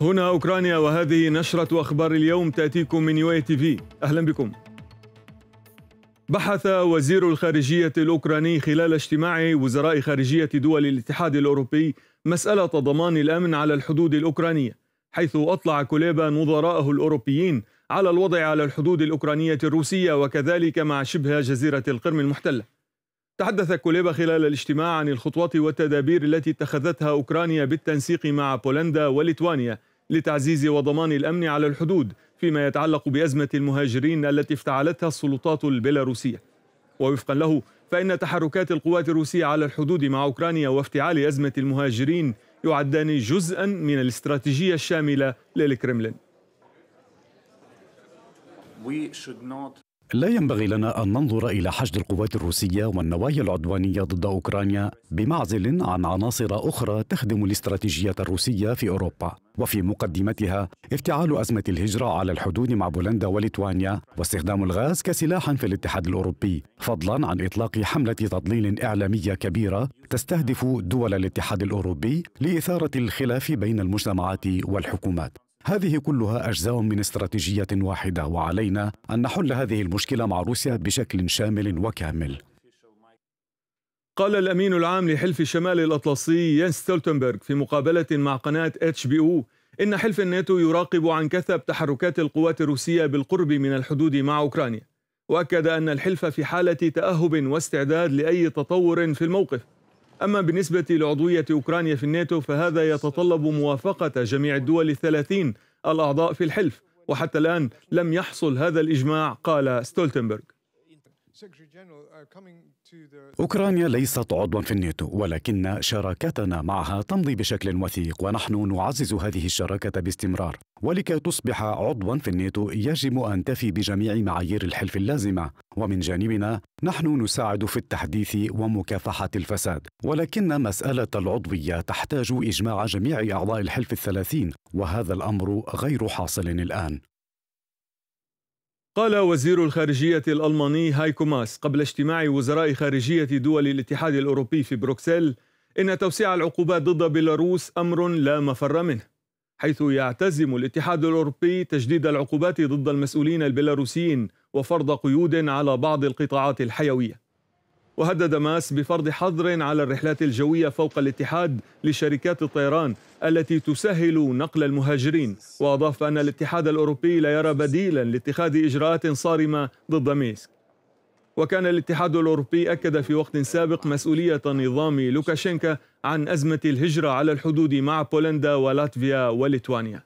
هنا أوكرانيا وهذه نشرة أخبار اليوم تأتيكم من يو تي في أهلا بكم بحث وزير الخارجية الأوكراني خلال اجتماع وزراء خارجية دول الاتحاد الأوروبي مسألة ضمان الأمن على الحدود الأوكرانية حيث أطلع كوليبا نظراءه الأوروبيين على الوضع على الحدود الأوكرانية الروسية وكذلك مع شبه جزيرة القرم المحتلة تحدث كوليبا خلال الاجتماع عن الخطوات والتدابير التي اتخذتها أوكرانيا بالتنسيق مع بولندا وليتوانيا لتعزيز وضمان الأمن على الحدود فيما يتعلق بأزمة المهاجرين التي افتعلتها السلطات البيلاروسية ووفقا له فإن تحركات القوات الروسية على الحدود مع أوكرانيا وافتعال أزمة المهاجرين يعدان جزءا من الاستراتيجية الشاملة للكرملين لا ينبغي لنا أن ننظر إلى حشد القوات الروسية والنوايا العدوانية ضد أوكرانيا بمعزل عن عناصر أخرى تخدم الاستراتيجية الروسية في أوروبا وفي مقدمتها افتعال أزمة الهجرة على الحدود مع بولندا وليتوانيا واستخدام الغاز كسلاح في الاتحاد الأوروبي فضلا عن إطلاق حملة تضليل إعلامية كبيرة تستهدف دول الاتحاد الأوروبي لإثارة الخلاف بين المجتمعات والحكومات هذه كلها أجزاء من استراتيجية واحدة وعلينا أن نحل هذه المشكلة مع روسيا بشكل شامل وكامل قال الأمين العام لحلف الشمال الأطلسي ينس ستولتنبرغ في مقابلة مع قناة اتش بي او إن حلف الناتو يراقب عن كثب تحركات القوات الروسية بالقرب من الحدود مع أوكرانيا وأكد أن الحلف في حالة تأهب واستعداد لأي تطور في الموقف أما بالنسبة لعضوية أوكرانيا في الناتو فهذا يتطلب موافقة جميع الدول الثلاثين الأعضاء في الحلف وحتى الآن لم يحصل هذا الإجماع قال ستولتنبرغ Uh, أوكرانيا ليست عضوا في الناتو ولكن شراكتنا معها تمضي بشكل وثيق ونحن نعزز هذه الشراكة باستمرار ولكي تصبح عضوا في الناتو يجب أن تفي بجميع معايير الحلف اللازمة ومن جانبنا نحن نساعد في التحديث ومكافحة الفساد ولكن مسألة العضوية تحتاج إجماع جميع أعضاء الحلف الثلاثين وهذا الأمر غير حاصل الآن قال وزير الخارجية الألماني هايكو ماس قبل اجتماع وزراء خارجية دول الاتحاد الأوروبي في بروكسل إن توسيع العقوبات ضد بيلاروس أمر لا مفر منه حيث يعتزم الاتحاد الأوروبي تجديد العقوبات ضد المسؤولين البيلاروسيين وفرض قيود على بعض القطاعات الحيوية وهدد ماس بفرض حظر على الرحلات الجوية فوق الاتحاد لشركات الطيران التي تسهل نقل المهاجرين وأضاف أن الاتحاد الأوروبي لا يرى بديلا لاتخاذ إجراءات صارمة ضد ميسك وكان الاتحاد الأوروبي أكد في وقت سابق مسؤولية نظام لوكاشينكا عن أزمة الهجرة على الحدود مع بولندا ولاتفيا وليتوانيا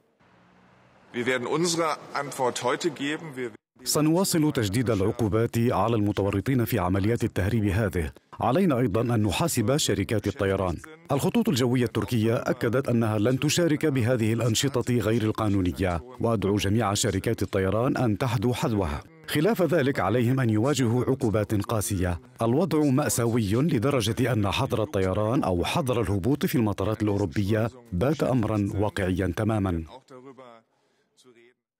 سنواصل تجديد العقوبات على المتورطين في عمليات التهريب هذه علينا أيضا أن نحاسب شركات الطيران الخطوط الجوية التركية أكدت أنها لن تشارك بهذه الأنشطة غير القانونية وأدعو جميع شركات الطيران أن تحذو حذوها خلاف ذلك عليهم أن يواجهوا عقوبات قاسية الوضع مأساوي لدرجة أن حظر الطيران أو حظر الهبوط في المطارات الأوروبية بات أمرا واقعيا تماما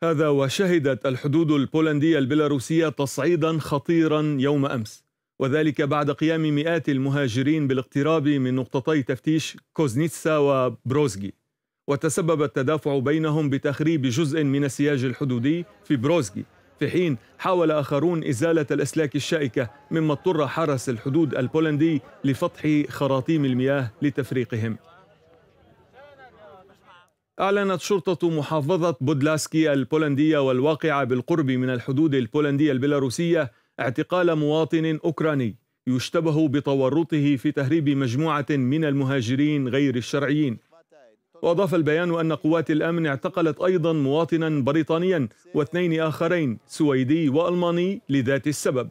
هذا وشهدت الحدود البولندية البيلاروسية تصعيدا خطيرا يوم أمس وذلك بعد قيام مئات المهاجرين بالاقتراب من نقطتي تفتيش كوزنيتسا وبروزجي وتسبب التدافع بينهم بتخريب جزء من السياج الحدودي في بروزجي في حين حاول آخرون إزالة الأسلاك الشائكة مما اضطر حرس الحدود البولندي لفتح خراطيم المياه لتفريقهم أعلنت شرطة محافظة بودلاسكي البولندية والواقعة بالقرب من الحدود البولندية البيلاروسية اعتقال مواطن أوكراني يشتبه بتورطه في تهريب مجموعة من المهاجرين غير الشرعيين وأضاف البيان أن قوات الأمن اعتقلت أيضا مواطنا بريطانيا واثنين آخرين سويدي وألماني لذات السبب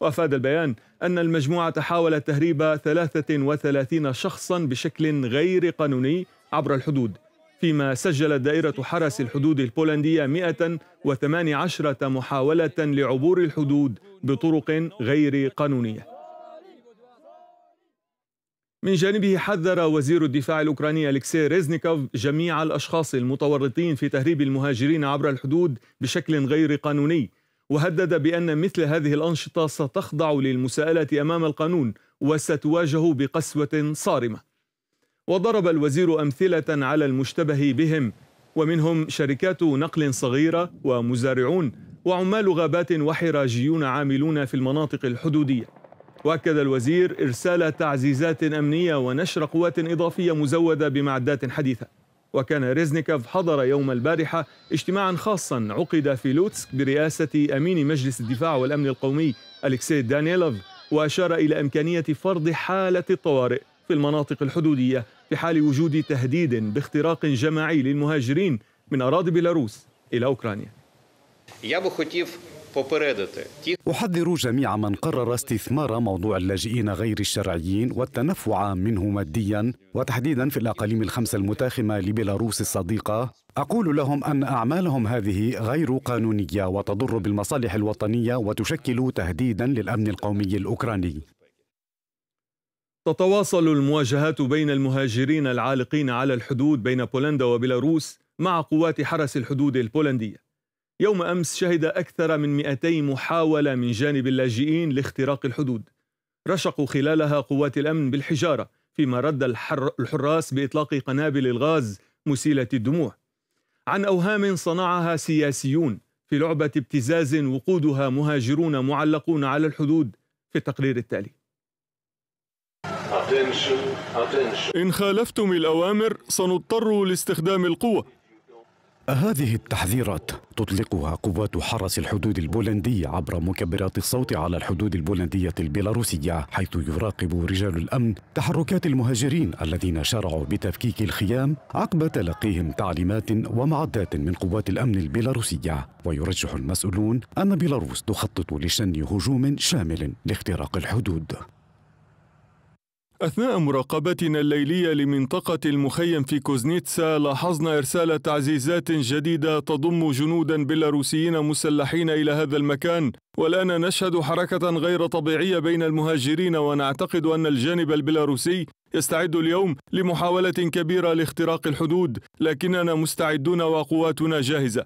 وأفاد البيان أن المجموعة حاولت تهريب 33 شخصا بشكل غير قانوني عبر الحدود فيما سجلت دائرة حرس الحدود البولندية 118 محاولة لعبور الحدود بطرق غير قانونية من جانبه حذر وزير الدفاع الأوكراني أليكسي ريزنيكوف جميع الأشخاص المتورطين في تهريب المهاجرين عبر الحدود بشكل غير قانوني وهدد بأن مثل هذه الأنشطة ستخضع للمساءلة أمام القانون وستواجه بقسوة صارمة وضرب الوزير أمثلة على المشتبه بهم ومنهم شركات نقل صغيرة ومزارعون وعمال غابات وحراجيون عاملون في المناطق الحدودية وأكد الوزير إرسال تعزيزات أمنية ونشر قوات إضافية مزودة بمعدات حديثة وكان ريزنيكوف حضر يوم البارحة اجتماعا خاصا عقد في لوتسك برئاسة أمين مجلس الدفاع والأمن القومي أليكسي دانيلوف وأشار إلى إمكانية فرض حالة الطوارئ في المناطق الحدودية في حال وجود تهديد باختراق جماعي للمهاجرين من أراضي بيلاروس إلى أوكرانيا أحذر جميع من قرر استثمار موضوع اللاجئين غير الشرعيين والتنفع منه ماديا وتحديدا في الأقاليم الخمسة المتاخمة لبيلاروس الصديقة أقول لهم أن أعمالهم هذه غير قانونية وتضر بالمصالح الوطنية وتشكل تهديدا للأمن القومي الأوكراني تتواصل المواجهات بين المهاجرين العالقين على الحدود بين بولندا وبيلاروس مع قوات حرس الحدود البولندية يوم أمس شهد أكثر من 200 محاولة من جانب اللاجئين لاختراق الحدود رشقوا خلالها قوات الأمن بالحجارة فيما رد الحر الحراس بإطلاق قنابل الغاز مسيلة الدموع عن أوهام صنعها سياسيون في لعبة ابتزاز وقودها مهاجرون معلقون على الحدود في التقرير التالي إن خالفتم الأوامر سنضطر لاستخدام القوة هذه التحذيرات تطلقها قوات حرس الحدود البولندي عبر مكبرات الصوت على الحدود البولندية البيلاروسية حيث يراقب رجال الأمن تحركات المهاجرين الذين شرعوا بتفكيك الخيام عقب تلقيهم تعليمات ومعدات من قوات الأمن البيلاروسية ويرجح المسؤولون أن بيلاروس تخطط لشن هجوم شامل لاختراق الحدود أثناء مراقبتنا الليلية لمنطقة المخيم في كوزنيتسا لاحظنا إرسال تعزيزات جديدة تضم جنودا بيلاروسيين مسلحين إلى هذا المكان والآن نشهد حركة غير طبيعية بين المهاجرين ونعتقد أن الجانب البيلاروسي يستعد اليوم لمحاولة كبيرة لاختراق الحدود لكننا مستعدون وقواتنا جاهزة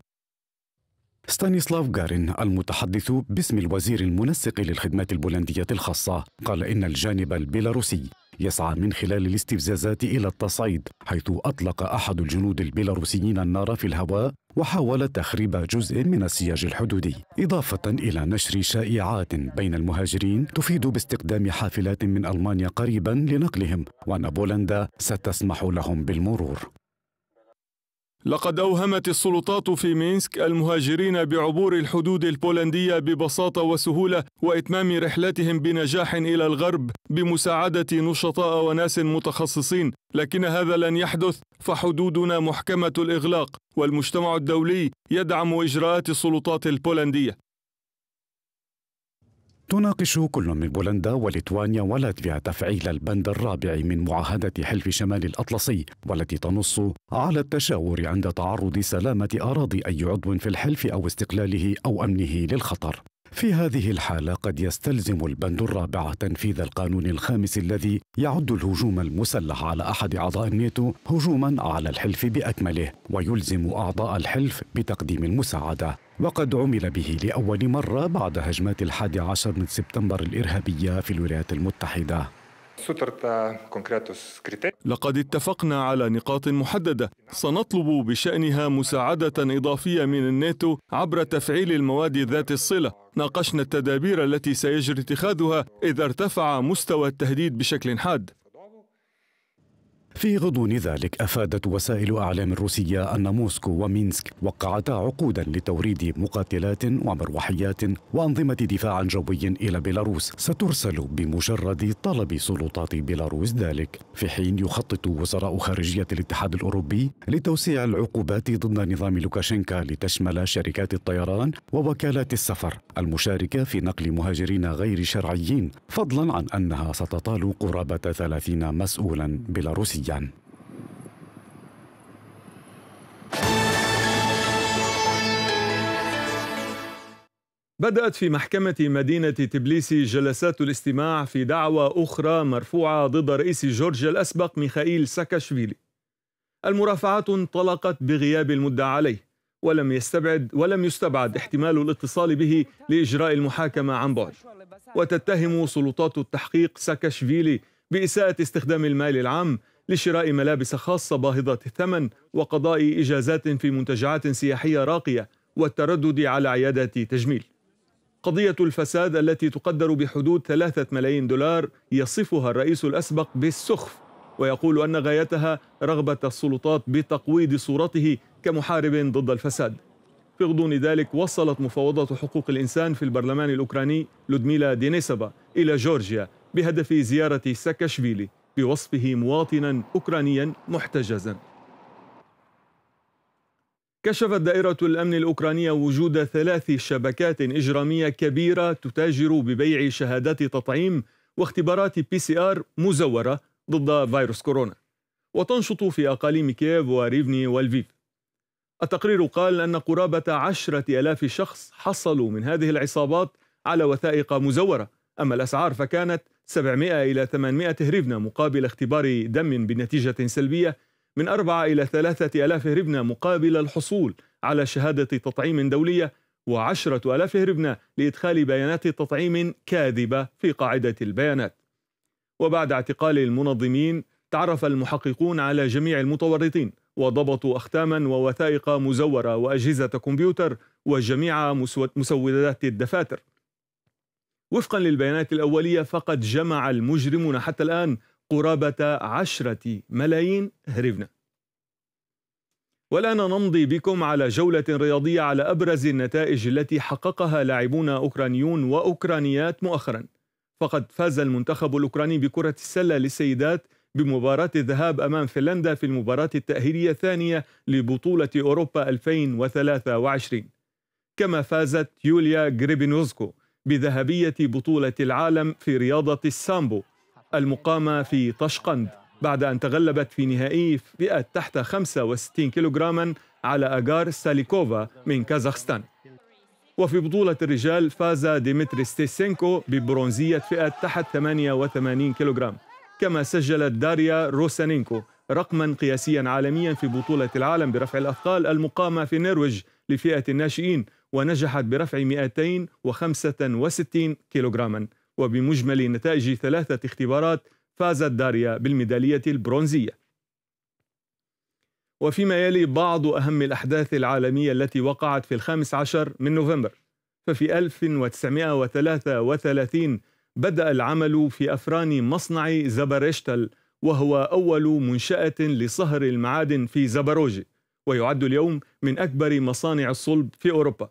ستانيسلاف غارين المتحدث باسم الوزير المنسق للخدمات البولندية الخاصة قال إن الجانب البيلاروسي يسعى من خلال الاستفزازات إلى التصعيد حيث أطلق أحد الجنود البيلاروسيين النار في الهواء وحاول تخريب جزء من السياج الحدودي إضافة إلى نشر شائعات بين المهاجرين تفيد باستقدام حافلات من ألمانيا قريبا لنقلهم وأن بولندا ستسمح لهم بالمرور لقد أوهمت السلطات في مينسك المهاجرين بعبور الحدود البولندية ببساطة وسهولة وإتمام رحلتهم بنجاح إلى الغرب بمساعدة نشطاء وناس متخصصين، لكن هذا لن يحدث فحدودنا محكمة الإغلاق والمجتمع الدولي يدعم إجراءات السلطات البولندية. تناقش كل من بولندا وليتوانيا ولاتفيا تفعيل البند الرابع من معاهدة حلف شمال الأطلسي والتي تنص على التشاور عند تعرض سلامة أراضي أي عضو في الحلف أو استقلاله أو أمنه للخطر في هذه الحالة قد يستلزم البند الرابع تنفيذ القانون الخامس الذي يعد الهجوم المسلح على أحد أعضاء الناتو هجوما على الحلف بأكمله ويلزم أعضاء الحلف بتقديم المساعدة وقد عمل به لأول مرة بعد هجمات الحادي عشر من سبتمبر الإرهابية في الولايات المتحدة لقد اتفقنا على نقاط محددة سنطلب بشأنها مساعدة إضافية من الناتو عبر تفعيل المواد ذات الصلة ناقشنا التدابير التي سيجري اتخاذها إذا ارتفع مستوى التهديد بشكل حاد في غضون ذلك أفادت وسائل أعلام الروسية أن موسكو ومينسك وقعتا عقودا لتوريد مقاتلات ومروحيات وأنظمة دفاع جوي إلى بيلاروس سترسل بمجرد طلب سلطات بيلاروس ذلك في حين يخطط وزراء خارجية الاتحاد الأوروبي لتوسيع العقوبات ضد نظام لوكاشينكا لتشمل شركات الطيران ووكالات السفر المشاركة في نقل مهاجرين غير شرعيين فضلا عن أنها ستطال قرابة 30 مسؤولا بيلاروسيا قويا بدأت في محكمة مدينة تبليسي جلسات الاستماع في دعوى أخرى مرفوعة ضد رئيس جورجيا الأسبق ميخائيل ساكاشفيلي. المرافعات انطلقت بغياب المدعى عليه، ولم يستبعد ولم يستبعد احتمال الاتصال به لإجراء المحاكمة عن بعد. وتتهم سلطات التحقيق ساكاشفيلي بإساءة استخدام المال العام لشراء ملابس خاصة باهظة الثمن وقضاء إجازات في منتجعات سياحية راقية والتردد على عيادات تجميل قضية الفساد التي تقدر بحدود ثلاثة ملايين دولار يصفها الرئيس الأسبق بالسخف ويقول أن غايتها رغبة السلطات بتقويض صورته كمحارب ضد الفساد في غضون ذلك وصلت مفاوضة حقوق الإنسان في البرلمان الأوكراني لودميلا دينيسبا إلى جورجيا بهدف زيارة ساكاشفيلي بوصفه مواطنا أوكرانيا محتجزا كشفت دائرة الأمن الأوكرانية وجود ثلاث شبكات إجرامية كبيرة تتاجر ببيع شهادات تطعيم واختبارات بي سي آر مزورة ضد فيروس كورونا وتنشط في أقاليم كييف وريفني والفيف التقرير قال أن قرابة عشرة ألاف شخص حصلوا من هذه العصابات على وثائق مزورة أما الأسعار فكانت 700 إلى 800 هريفنا مقابل اختبار دم بنتيجة سلبية من 4 إلى 3000 هريفنا مقابل الحصول على شهادة تطعيم دولية و10 ألاف هريفنا لإدخال بيانات تطعيم كاذبة في قاعدة البيانات وبعد اعتقال المنظمين تعرف المحققون على جميع المتورطين وضبطوا أختاما ووثائق مزورة وأجهزة كمبيوتر وجميع مسودات الدفاتر وفقا للبيانات الأولية فقد جمع المجرمون حتى الآن قرابة عشرة ملايين هريفنا والآن نمضي بكم على جولة رياضية على أبرز النتائج التي حققها لاعبون أوكرانيون وأوكرانيات مؤخرا فقد فاز المنتخب الأوكراني بكرة السلة للسيدات بمباراة الذهاب أمام فنلندا في المباراة التأهيلية الثانية لبطولة أوروبا 2023 كما فازت يوليا غريبينوزكو بذهبية بطولة العالم في رياضة السامبو المقامة في طشقند بعد أن تغلبت في نهائي فئة تحت 65 كيلوغراما على أجار ساليكوفا من كازاخستان وفي بطولة الرجال فاز ديمتري ستيسينكو ببرونزية فئة تحت 88 كيلوغرام كما سجلت داريا روسانينكو رقما قياسيا عالميا في بطولة العالم برفع الأثقال المقامة في النرويج لفئة الناشئين ونجحت برفع 265 كيلوغراما وبمجمل نتائج ثلاثة اختبارات فازت داريا بالميدالية البرونزية وفيما يلي بعض أهم الأحداث العالمية التي وقعت في الخامس عشر من نوفمبر ففي 1933 بدأ العمل في أفران مصنع زبرشتل وهو أول منشأة لصهر المعادن في زبروجي ويعد اليوم من أكبر مصانع الصلب في أوروبا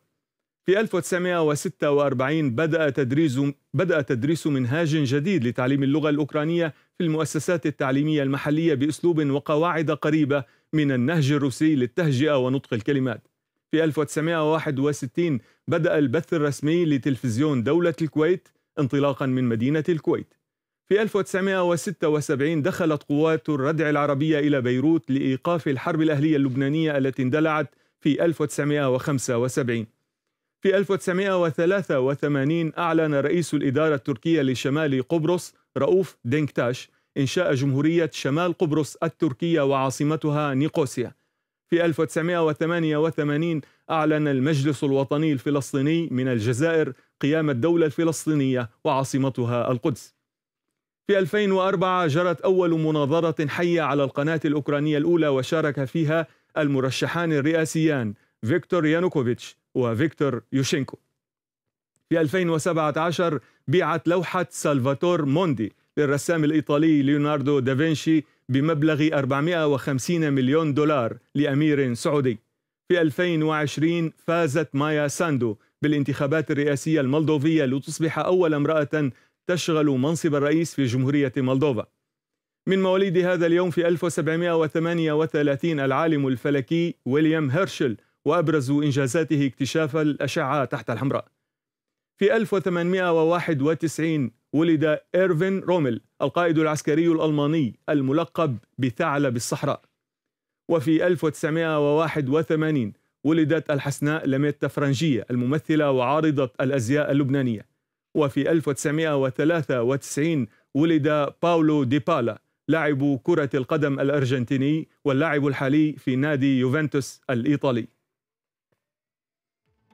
في 1946 بدأ تدريس بدأ تدريس منهاج جديد لتعليم اللغة الأوكرانية في المؤسسات التعليمية المحلية بأسلوب وقواعد قريبة من النهج الروسي للتهجئة ونطق الكلمات. في 1961 بدأ البث الرسمي لتلفزيون دولة الكويت انطلاقا من مدينة الكويت. في 1976 دخلت قوات الردع العربية إلى بيروت لإيقاف الحرب الأهلية اللبنانية التي اندلعت في 1975. في 1983 أعلن رئيس الإدارة التركية لشمال قبرص رؤوف دينكتاش إنشاء جمهورية شمال قبرص التركية وعاصمتها نيقوسيا في 1988 أعلن المجلس الوطني الفلسطيني من الجزائر قيام الدولة الفلسطينية وعاصمتها القدس في 2004 جرت أول مناظرة حية على القناة الأوكرانية الأولى وشارك فيها المرشحان الرئاسيان فيكتور يانوكوفيتش وفيكتور يوشينكو في 2017 بيعت لوحة سالفاتور موندي للرسام الإيطالي ليوناردو دافنشي بمبلغ 450 مليون دولار لأمير سعودي في 2020 فازت مايا ساندو بالانتخابات الرئاسية المولدوفية لتصبح أول امرأة تشغل منصب الرئيس في جمهورية مولدوفا من مواليد هذا اليوم في 1738 العالم الفلكي ويليام هيرشل وأبرز إنجازاته اكتشاف الأشعة تحت الحمراء في 1891 ولد إيرفين رومل القائد العسكري الألماني الملقب بثعلب الصحراء وفي 1981 ولدت الحسناء لميتا فرنجية الممثلة وعارضة الأزياء اللبنانية وفي 1993 ولد باولو ديبالا لاعب كرة القدم الأرجنتيني واللاعب الحالي في نادي يوفنتوس الإيطالي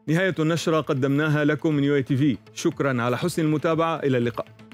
نهاية النشرة قدمناها لكم من يو تي في شكرا على حسن المتابعة إلى اللقاء